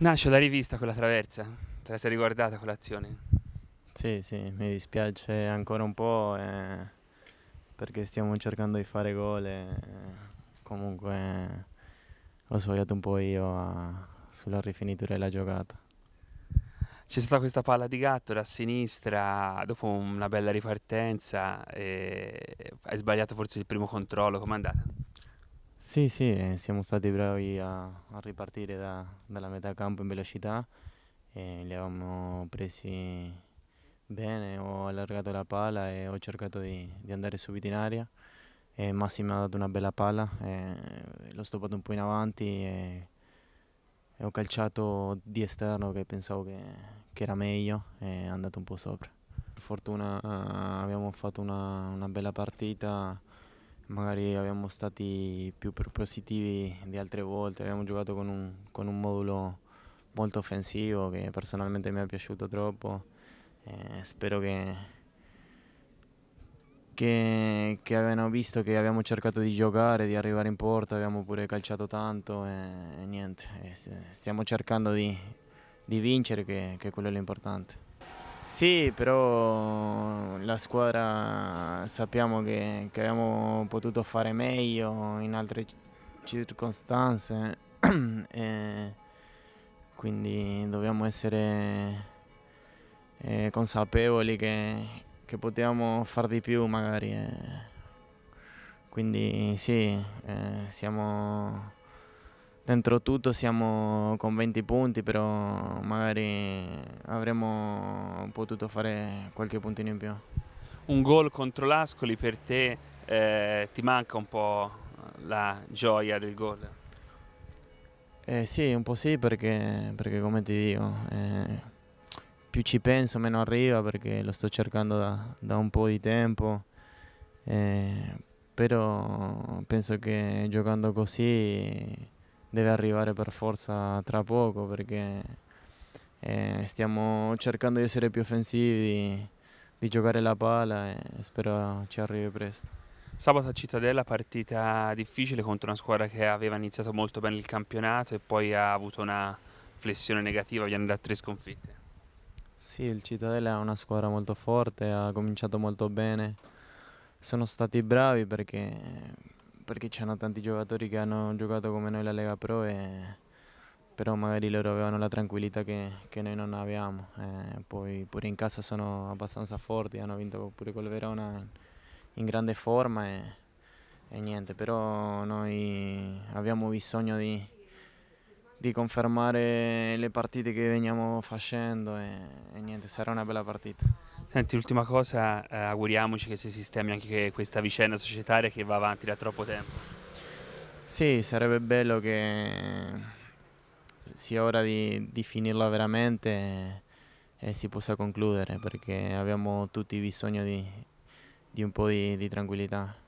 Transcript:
Nasce la rivista quella traversa? Te la sei riguardata quell'azione? Sì, sì, mi dispiace ancora un po' eh, perché stiamo cercando di fare gol e eh, comunque eh, ho sbagliato un po' io sulla rifinitura della giocata. C'è stata questa palla di gatto da sinistra dopo una bella ripartenza hai sbagliato forse il primo controllo, com'è andata? Sì, sì, eh, siamo stati bravi a, a ripartire da- dalla metà campo in velocità, eh, li avevamo presi bene, ho allargato la palla e ho cercato di, di andare subito in aria. E Massi ha dato una bella palla, eh, l'ho stoppato un po' in avanti e, e ho calciato di esterno che pensavo che, che era meglio e è andato un po' sopra. Per fortuna eh, abbiamo fatto una, una bella partita magari abbiamo stati più propositivi di altre volte, abbiamo giocato con un, con un modulo molto offensivo che personalmente mi è piaciuto troppo. Eh, spero che, che, che abbiano visto che abbiamo cercato di giocare, di arrivare in porta, abbiamo pure calciato tanto e, e niente, stiamo cercando di, di vincere che, che quello è l'importante. Sì, però la squadra sappiamo che, che abbiamo potuto fare meglio in altre circostanze, quindi dobbiamo essere eh, consapevoli che, che, potevamo far di più magari. Eh. Quindi sì, eh, siamo dentro tutto siamo con 20 punti, però magari avremmo potuto fare qualche puntino in più. Un gol contro l'Ascoli per te eh, ti manca un po' la gioia del gol? Eh sì, un po' sì perché, perché come ti dico, eh, più ci penso meno arriva perché lo sto cercando da, da un po' di tempo, eh, però penso che giocando così deve arrivare per forza tra poco perché eh, stiamo cercando di essere più offensivi, di, di giocare la palla e spero ci arrivi presto. Sabato a Cittadella partita difficile contro una squadra che aveva iniziato molto bene il campionato e poi ha avuto una flessione negativa, viene da tre sconfitte. Sì, il Cittadella è una squadra molto forte, ha cominciato molto bene, sono stati bravi perché perché c'erano tanti giocatori che hanno giocato come noi la Lega Pro e, però magari loro avevano la tranquillità che, che noi non avevamo. E eh, poi pure in casa sono abbastanza forti, hanno vinto pure col Verona in grande forma e, e niente, però noi abbiamo bisogno di, di, confermare le partite che veniamo facendo e, e niente, sarà una bella partita. Senti, l'ultima cosa, eh, auguriamoci che si sistemi anche questa vicenda societaria che va avanti da troppo tempo. Sì, sarebbe bello che sia ora di, di finirla veramente e, e, si possa concludere perché abbiamo tutti bisogno di, di un po' di, di tranquillità.